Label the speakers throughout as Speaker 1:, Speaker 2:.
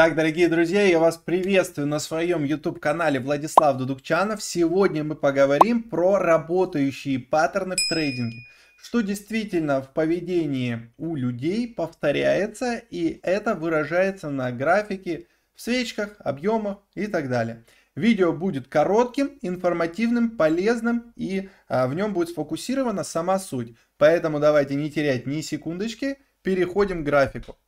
Speaker 1: Итак, дорогие друзья, я вас приветствую на своем YouTube-канале Владислав Дудукчанов. Сегодня мы поговорим про работающие паттерны в трейдинге. Что действительно в поведении у людей повторяется, и это выражается на графике, в свечках, объемах и так далее. Видео будет коротким, информативным, полезным и а, в нем будет сфокусирована сама суть. Поэтому давайте не терять ни секундочки, переходим к графику.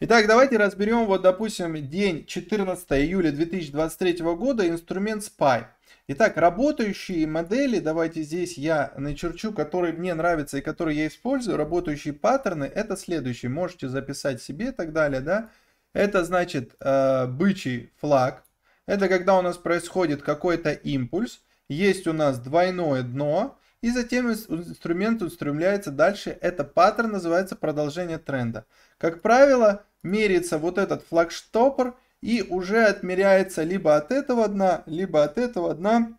Speaker 1: Итак, давайте разберем, вот, допустим, день 14 июля 2023 года, инструмент SPY. Итак, работающие модели, давайте здесь я начерчу, которые мне нравятся и которые я использую, работающие паттерны, это следующие, можете записать себе и так далее, да. Это значит э, бычий флаг, это когда у нас происходит какой-то импульс, есть у нас двойное дно, и затем инструмент устремляется дальше. Это паттерн называется продолжение тренда. Как правило, меряется вот этот флагштопор и уже отмеряется либо от этого дна, либо от этого дна,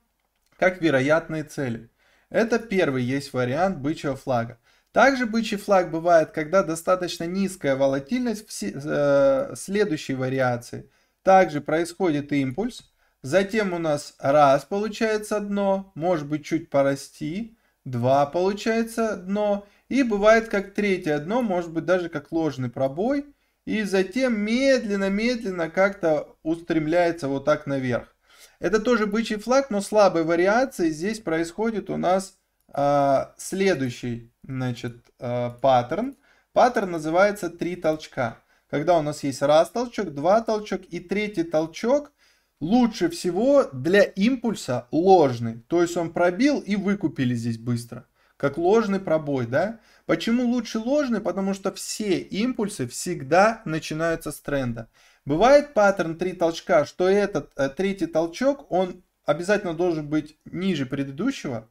Speaker 1: как вероятные цели. Это первый есть вариант бычьего флага. Также бычий флаг бывает, когда достаточно низкая волатильность в э, следующей вариации. Также происходит импульс, Затем у нас раз получается дно, может быть чуть порасти, два получается дно, и бывает как третье дно, может быть даже как ложный пробой, и затем медленно-медленно как-то устремляется вот так наверх. Это тоже бычий флаг, но слабой вариации здесь происходит у нас э, следующий значит, э, паттерн. Паттерн называется три толчка. Когда у нас есть раз толчок, два толчок и третий толчок – лучше всего для импульса ложный. То есть он пробил и выкупили здесь быстро. Как ложный пробой, да? Почему лучше ложный? Потому что все импульсы всегда начинаются с тренда. Бывает паттерн 3 толчка, что этот э, третий толчок, он обязательно должен быть ниже предыдущего,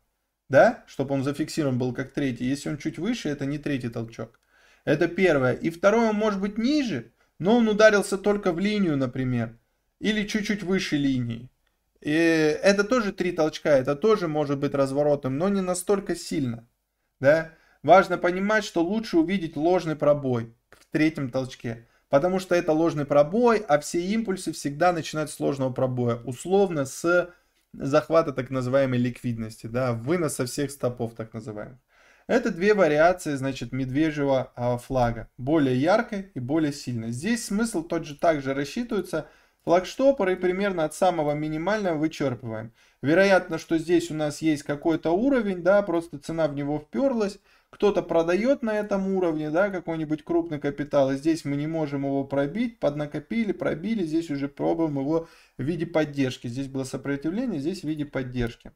Speaker 1: да, чтобы он зафиксирован был как третий. Если он чуть выше, это не третий толчок. Это первое. И второе, он может быть ниже, но он ударился только в линию, например или чуть-чуть выше линии. И это тоже три толчка, это тоже может быть разворотом, но не настолько сильно. Да? Важно понимать, что лучше увидеть ложный пробой в третьем толчке, потому что это ложный пробой, а все импульсы всегда начинают с ложного пробоя, условно с захвата так называемой ликвидности, да, выноса всех стопов так называемых. Это две вариации, значит, медвежьего а, флага, более яркой и более сильной. Здесь смысл тот же также рассчитывается – флагштопоры примерно от самого минимального вычерпываем. Вероятно, что здесь у нас есть какой-то уровень, да, просто цена в него вперлась, кто-то продает на этом уровне, да, какой-нибудь крупный капитал, и здесь мы не можем его пробить, поднакопили, пробили, здесь уже пробуем его в виде поддержки. Здесь было сопротивление, здесь в виде поддержки.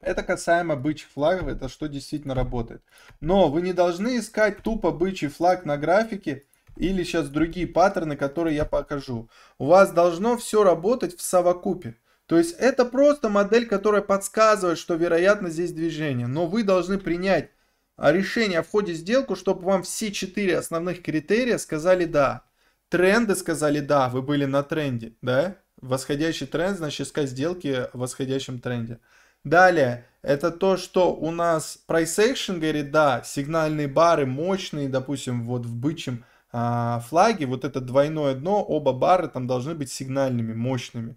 Speaker 1: Это касаемо бычьих флагов, это что действительно работает. Но вы не должны искать тупо бычий флаг на графике, или сейчас другие паттерны, которые я покажу. У вас должно все работать в совокупе. То есть это просто модель, которая подсказывает, что вероятно здесь движение. Но вы должны принять а, решение о входе в сделку, чтобы вам все четыре основных критерия сказали «да». Тренды сказали «да», вы были на тренде, да? Восходящий тренд, значит искать сделки в восходящем тренде. Далее, это то, что у нас price action говорит «да», сигнальные бары мощные, допустим, вот в бычьем – а, флаги, вот это двойное дно, оба бары там должны быть сигнальными, мощными.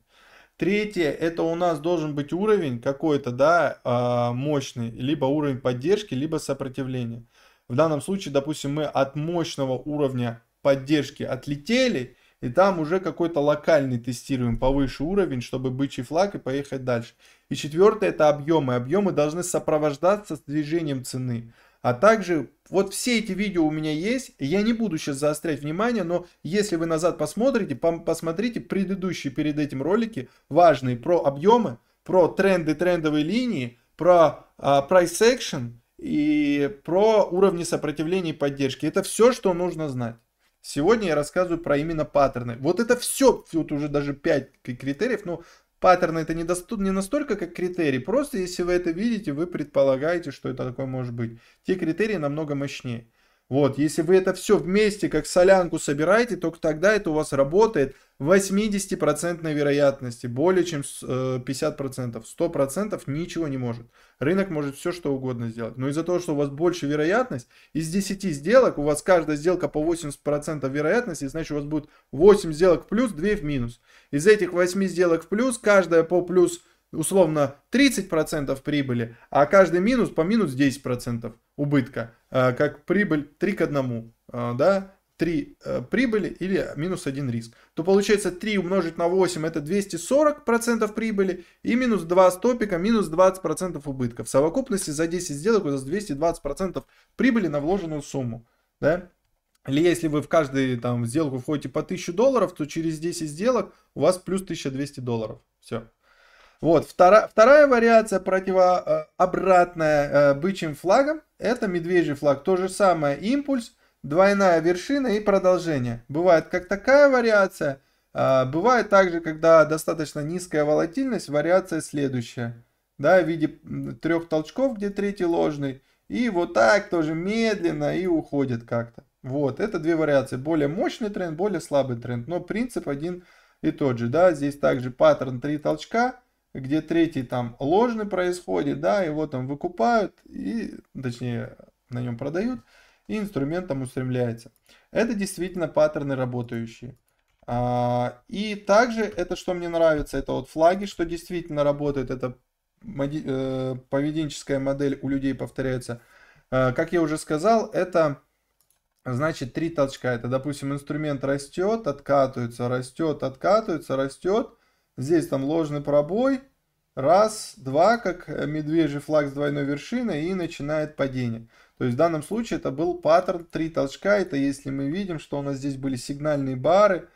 Speaker 1: Третье, это у нас должен быть уровень какой-то, да, а, мощный, либо уровень поддержки, либо сопротивления. В данном случае, допустим, мы от мощного уровня поддержки отлетели, и там уже какой-то локальный тестируем повыше уровень, чтобы бычий флаг и поехать дальше. И четвертое это объемы. Объемы должны сопровождаться с движением цены. А также вот все эти видео у меня есть, я не буду сейчас заострять внимание, но если вы назад посмотрите, посмотрите предыдущие перед этим ролики, важные про объемы, про тренды трендовой линии, про а, price action и про уровни сопротивления и поддержки. Это все, что нужно знать. Сегодня я рассказываю про именно паттерны. Вот это все, тут уже даже 5 критериев, но паттерн это не, доступ, не настолько как критерий, просто если вы это видите, вы предполагаете, что это такое может быть. Те критерии намного мощнее. Вот, если вы это все вместе, как солянку собираете, только тогда это у вас работает 80% вероятности, более чем 50%, 100% э, ничего не может. Рынок может все что угодно сделать. Но из-за того, что у вас больше вероятность, из 10 сделок у вас каждая сделка по 80% вероятности, значит у вас будет 8 сделок в плюс, 2 в минус. Из этих 8 сделок в плюс, каждая по плюс условно 30% прибыли, а каждый минус по минус 10% убытка, э, как прибыль 3 к 1, э, да, 3 э, прибыли или минус 1 риск, то получается 3 умножить на 8 это 240% прибыли и минус 2 стопика минус 20% убытка. В совокупности за 10 сделок у вас 220% прибыли на вложенную сумму. Да? Или если вы в каждую там, сделку входите по 1000 долларов, то через 10 сделок у вас плюс 1200 долларов. Все. Вот, вторая, вторая вариация противообратная бычьим флагом это медвежий флаг. То же самое. Импульс, двойная вершина и продолжение. Бывает как такая вариация. А, бывает также, когда достаточно низкая волатильность, вариация следующая. Да, в виде трех толчков, где третий ложный. И вот так тоже медленно и уходит как-то. Вот, это две вариации. Более мощный тренд, более слабый тренд. Но принцип один и тот же. Да, здесь также паттерн 3 толчка где третий там ложный происходит, да, его там выкупают, и, точнее, на нем продают, и инструмент там устремляется. Это действительно паттерны работающие. А, и также это, что мне нравится, это вот флаги, что действительно работает, это э, поведенческая модель у людей повторяется. А, как я уже сказал, это значит три толчка. Это, допустим, инструмент растет, откатывается, растет, откатывается, растет. Здесь там ложный пробой. Раз, два, как э, медвежий флаг с двойной вершиной и начинает падение. То есть в данном случае это был паттерн 3 толчка. Это если мы видим, что у нас здесь были сигнальные бары.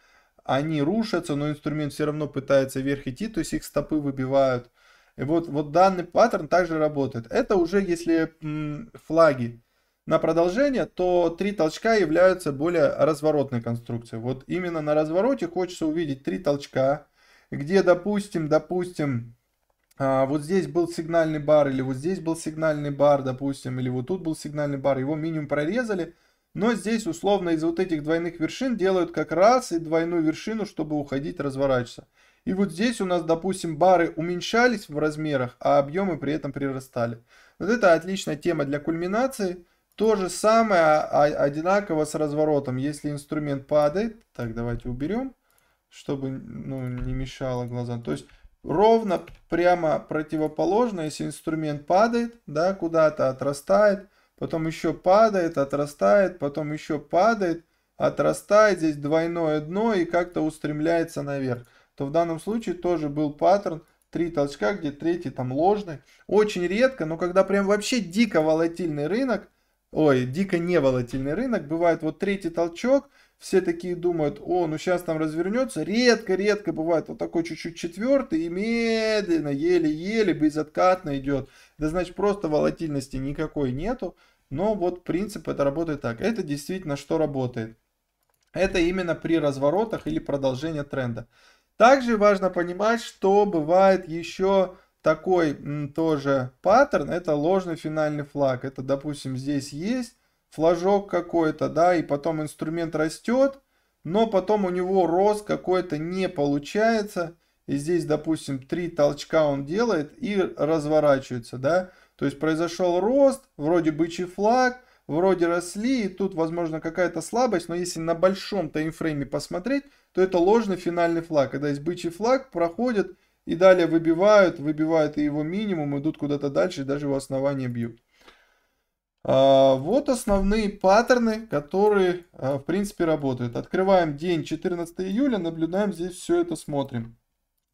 Speaker 1: Они рушатся, но инструмент все равно пытается вверх идти, то есть их стопы выбивают. И вот, вот данный паттерн также работает. Это уже если м, флаги на продолжение, то три толчка являются более разворотной конструкцией. Вот именно на развороте хочется увидеть три толчка где, допустим, допустим, а, вот здесь был сигнальный бар, или вот здесь был сигнальный бар, допустим, или вот тут был сигнальный бар, его минимум прорезали, но здесь условно из вот этих двойных вершин делают как раз и двойную вершину, чтобы уходить, разворачиваться. И вот здесь у нас, допустим, бары уменьшались в размерах, а объемы при этом прирастали. Вот это отличная тема для кульминации. То же самое, а, а, одинаково с разворотом. Если инструмент падает, так давайте уберем чтобы ну, не мешало глазам. То есть ровно прямо противоположно, если инструмент падает, да, куда-то отрастает, потом еще падает, отрастает, потом еще падает, отрастает, здесь двойное дно и как-то устремляется наверх. То в данном случае тоже был паттерн три толчка, где третий там ложный. Очень редко, но когда прям вообще дико волатильный рынок, ой, дико не волатильный рынок, бывает вот третий толчок, все такие думают, о, ну сейчас там развернется. Редко-редко бывает вот такой чуть-чуть четвертый и медленно, еле-еле, безоткатно идет. Да значит просто волатильности никакой нету. Но вот принцип это работает так. Это действительно что работает? Это именно при разворотах или продолжении тренда. Также важно понимать, что бывает еще такой тоже паттерн. Это ложный финальный флаг. Это, допустим, здесь есть флажок какой-то, да, и потом инструмент растет, но потом у него рост какой-то не получается, и здесь, допустим, три толчка он делает и разворачивается, да, то есть произошел рост, вроде бычий флаг, вроде росли, и тут, возможно, какая-то слабость, но если на большом таймфрейме посмотреть, то это ложный финальный флаг, когда есть бычий флаг, проходит и далее выбивают, выбивают и его минимум, идут куда-то дальше, и даже его основание бьют. А, вот основные паттерны, которые, а, в принципе, работают. Открываем день 14 июля, наблюдаем здесь все это, смотрим.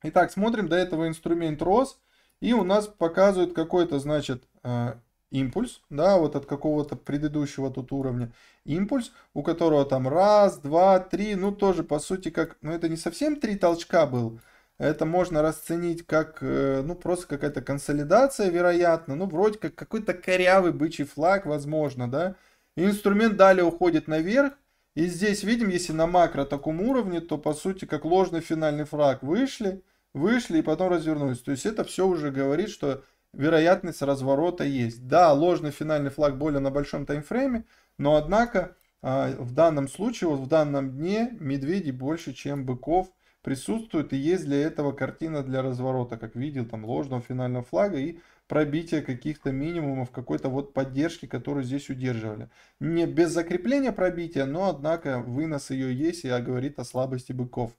Speaker 1: Итак, смотрим, до этого инструмент рос, и у нас показывает какой-то, значит, а, импульс, да, вот от какого-то предыдущего тут уровня импульс, у которого там раз, два, три, ну тоже по сути как, ну это не совсем три толчка был, это можно расценить как, э, ну, просто какая-то консолидация, вероятно, ну, вроде как какой-то корявый бычий флаг, возможно, да. И инструмент далее уходит наверх, и здесь видим, если на макро таком уровне, то, по сути, как ложный финальный флаг вышли, вышли и потом развернулись. То есть это все уже говорит, что вероятность разворота есть. Да, ложный финальный флаг более на большом таймфрейме, но, однако, а, в данном случае, вот в данном дне медведи больше, чем быков, присутствует, и есть для этого картина для разворота, как видел, там ложного финального флага и пробития каких-то минимумов, какой-то вот поддержки, которую здесь удерживали. Не без закрепления пробития, но однако вынос ее есть и говорит о слабости быков.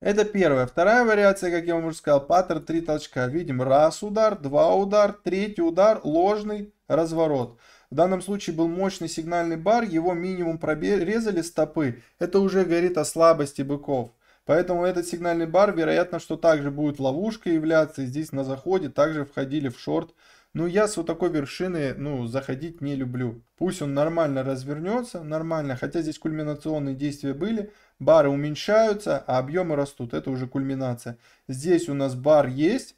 Speaker 1: Это первая. Вторая вариация, как я вам уже сказал, паттерн 3 толчка. Видим раз удар, два удар, третий удар, ложный разворот. В данном случае был мощный сигнальный бар, его минимум прорезали стопы. Это уже говорит о слабости быков. Поэтому этот сигнальный бар, вероятно, что также будет ловушкой являться. И здесь на заходе также входили в шорт. Но ну, я с вот такой вершины, ну, заходить не люблю. Пусть он нормально развернется, нормально. Хотя здесь кульминационные действия были. Бары уменьшаются, а объемы растут. Это уже кульминация. Здесь у нас бар есть.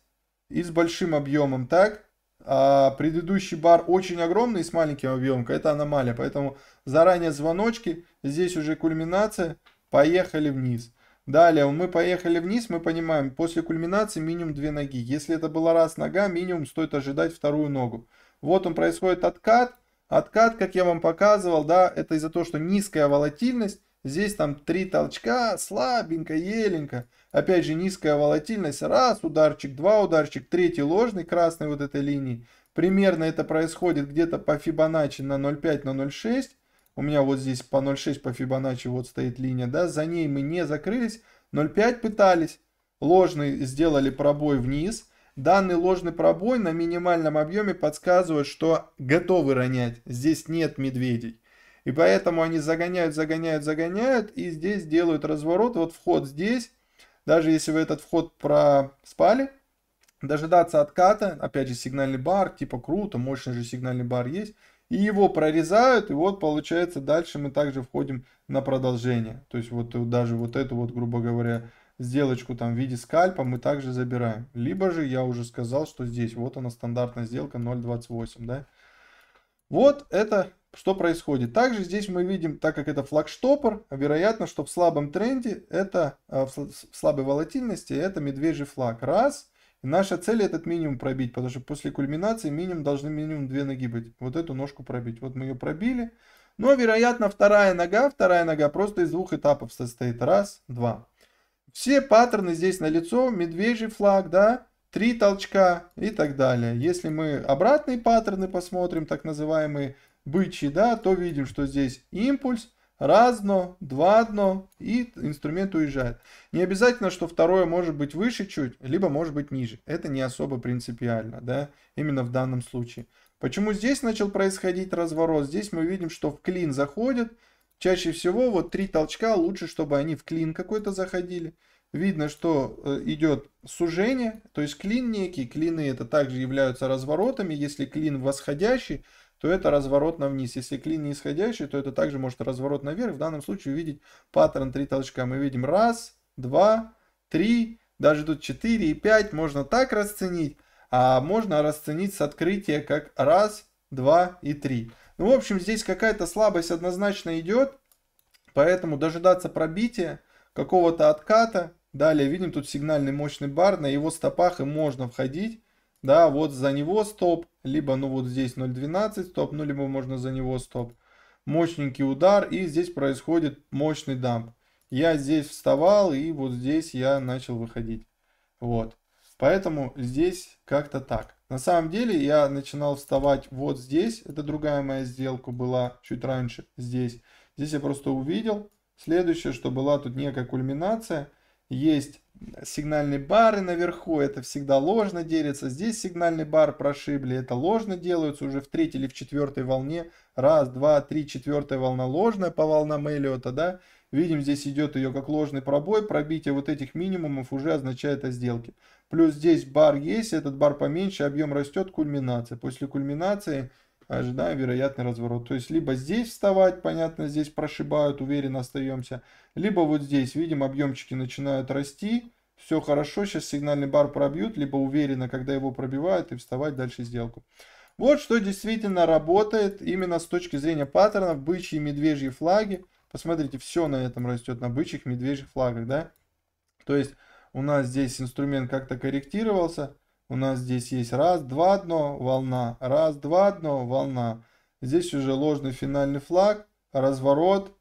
Speaker 1: И с большим объемом, так? А предыдущий бар очень огромный с маленьким объемом. Это аномалия. Поэтому заранее звоночки. Здесь уже кульминация. Поехали вниз. Далее мы поехали вниз, мы понимаем, после кульминации минимум две ноги. Если это была раз нога, минимум стоит ожидать вторую ногу. Вот он происходит откат. Откат, как я вам показывал, да, это из-за того, что низкая волатильность. Здесь там три толчка, слабенько, еленько. Опять же низкая волатильность. Раз ударчик, два ударчик, третий ложный красной вот этой линии. Примерно это происходит где-то по Фибоначчи на 0,5, на 0,6 у меня вот здесь по 0,6 по Фибоначчи вот стоит линия, да, за ней мы не закрылись, 0,5 пытались, ложный сделали пробой вниз, данный ложный пробой на минимальном объеме подсказывает, что готовы ронять, здесь нет медведей. И поэтому они загоняют, загоняют, загоняют, и здесь делают разворот, вот вход здесь, даже если вы этот вход проспали, дожидаться отката, опять же сигнальный бар, типа круто, мощный же сигнальный бар есть, и его прорезают, и вот получается дальше мы также входим на продолжение. То есть вот э, даже вот эту вот, грубо говоря, сделочку там в виде скальпа мы также забираем. Либо же я уже сказал, что здесь вот она стандартная сделка 0.28, да. Вот это что происходит. Также здесь мы видим, так как это флагштопор, вероятно, что в слабом тренде, это э, в слабой волатильности, это медвежий флаг. Раз – Наша цель этот минимум пробить, потому что после кульминации минимум должны минимум две ноги быть. Вот эту ножку пробить. Вот мы ее пробили. Но, вероятно, вторая нога, вторая нога просто из двух этапов состоит. Раз, два. Все паттерны здесь на лицо, медвежий флаг, да, три толчка и так далее. Если мы обратные паттерны посмотрим, так называемые бычьи, да, то видим, что здесь импульс, разно, два одно, и инструмент уезжает. Не обязательно, что второе может быть выше чуть, либо может быть ниже. Это не особо принципиально, да, именно в данном случае. Почему здесь начал происходить разворот? Здесь мы видим, что в клин заходит. Чаще всего вот три толчка лучше, чтобы они в клин какой-то заходили. Видно, что э, идет сужение, то есть клин некий. Клины это также являются разворотами. Если клин восходящий, то это разворот на вниз. Если клин нисходящий, то это также может разворот наверх. В данном случае увидеть паттерн 3 толчка. Мы видим раз, два, три, даже тут 4 и 5. Можно так расценить, а можно расценить с открытия как раз, два и три. Ну, в общем, здесь какая-то слабость однозначно идет, поэтому дожидаться пробития, какого-то отката. Далее видим тут сигнальный мощный бар, на его стопах и можно входить да, вот за него стоп, либо ну вот здесь 0.12 стоп, ну либо можно за него стоп. Мощненький удар и здесь происходит мощный дамп. Я здесь вставал и вот здесь я начал выходить. Вот. Поэтому здесь как-то так. На самом деле я начинал вставать вот здесь. Это другая моя сделка была чуть раньше здесь. Здесь я просто увидел. Следующее, что была тут некая кульминация есть сигнальные бары наверху, это всегда ложно делится. Здесь сигнальный бар прошибли, это ложно делается уже в третьей или в четвертой волне. Раз, два, три, четвертая волна ложная по волнам Эллиота, да. Видим, здесь идет ее как ложный пробой, пробитие вот этих минимумов уже означает о сделке. Плюс здесь бар есть, этот бар поменьше, объем растет, кульминация. После кульминации ожидаем вероятный разворот. То есть, либо здесь вставать, понятно, здесь прошибают, уверенно остаемся. Либо вот здесь, видим, объемчики начинают расти. Все хорошо, сейчас сигнальный бар пробьют, либо уверенно, когда его пробивают, и вставать дальше сделку. Вот что действительно работает именно с точки зрения паттернов бычьи и медвежьи флаги. Посмотрите, все на этом растет, на бычьих, медвежьих флагах, да? То есть у нас здесь инструмент как-то корректировался, у нас здесь есть раз, два дно, волна, раз, два дно, волна. Здесь уже ложный финальный флаг, разворот.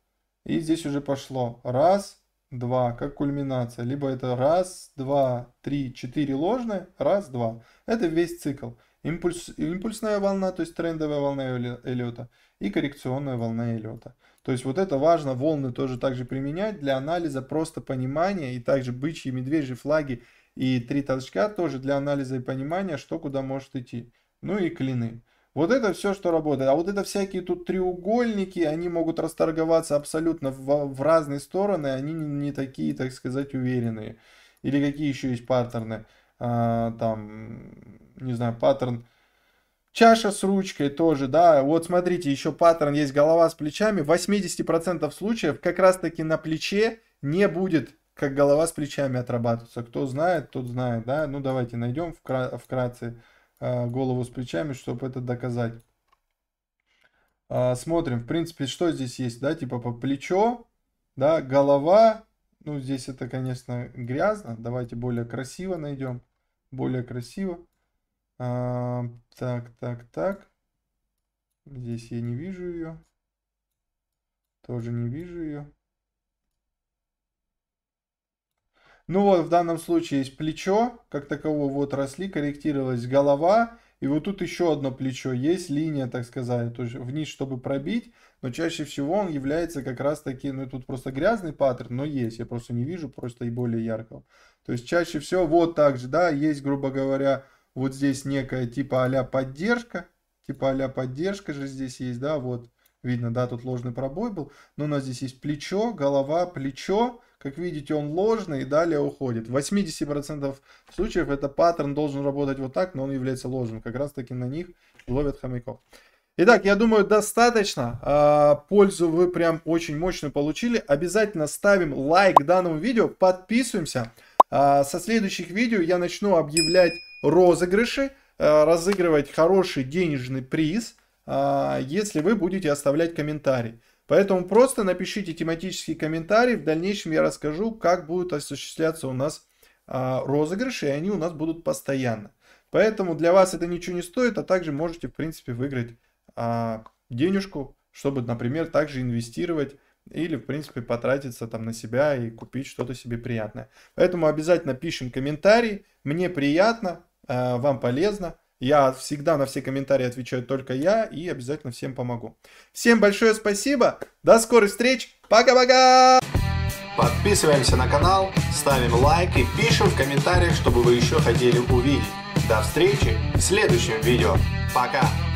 Speaker 1: И здесь уже пошло раз, два, как кульминация. Либо это раз, два, три, четыре ложные, раз, два. Это весь цикл. Импульс, импульсная волна, то есть трендовая волна Эллиота и коррекционная волна Эллиота. То есть вот это важно, волны тоже также применять для анализа просто понимания и также бычьи и медвежьи флаги и три толчка тоже для анализа и понимания, что куда может идти. Ну и клины. Вот это все, что работает. А вот это всякие тут треугольники, они могут расторговаться абсолютно в, в разные стороны, они не, не такие, так сказать, уверенные. Или какие еще есть паттерны? А, там, не знаю, паттерн. Чаша с ручкой тоже, да. Вот смотрите, еще паттерн есть голова с плечами. В 80% случаев как раз-таки на плече не будет как голова с плечами отрабатывается? Кто знает, тот знает, да. Ну, давайте найдем вкра вкратце э, голову с плечами, чтобы это доказать. Э, смотрим, в принципе, что здесь есть, да, типа по плечо, да, голова. Ну, здесь это, конечно, грязно. Давайте более красиво найдем. Более красиво. А, так, так, так. Здесь я не вижу ее. Тоже не вижу ее. Ну вот, в данном случае есть плечо, как таково, вот росли, корректировалась голова, и вот тут еще одно плечо, есть линия, так сказать, то есть вниз, чтобы пробить, но чаще всего он является как раз таки, ну тут просто грязный паттерн, но есть, я просто не вижу, просто и более яркого. То есть чаще всего вот так же, да, есть, грубо говоря, вот здесь некая типа а поддержка, типа а поддержка же здесь есть, да, вот, Видно, да, тут ложный пробой был. Но у нас здесь есть плечо, голова, плечо. Как видите, он ложный и далее уходит. В 80% случаев это паттерн должен работать вот так, но он является ложным. Как раз таки на них ловят хомяков. Итак, я думаю, достаточно. А, пользу вы прям очень мощную получили. Обязательно ставим лайк данному видео, подписываемся. А, со следующих видео я начну объявлять розыгрыши, а, разыгрывать хороший денежный приз – а, если вы будете оставлять комментарий. Поэтому просто напишите тематический комментарий, в дальнейшем я расскажу, как будут осуществляться у нас а, розыгрыши, и они у нас будут постоянно. Поэтому для вас это ничего не стоит, а также можете, в принципе, выиграть а, денежку, чтобы, например, также инвестировать или, в принципе, потратиться там на себя и купить что-то себе приятное. Поэтому обязательно пишем комментарий. Мне приятно, вам полезно. Я всегда на все комментарии отвечаю только я и обязательно всем помогу. Всем большое спасибо. До скорых встреч. Пока-пока. Подписываемся на канал, ставим лайк и пишем в комментариях, чтобы вы еще хотели увидеть. До встречи в следующем видео. Пока.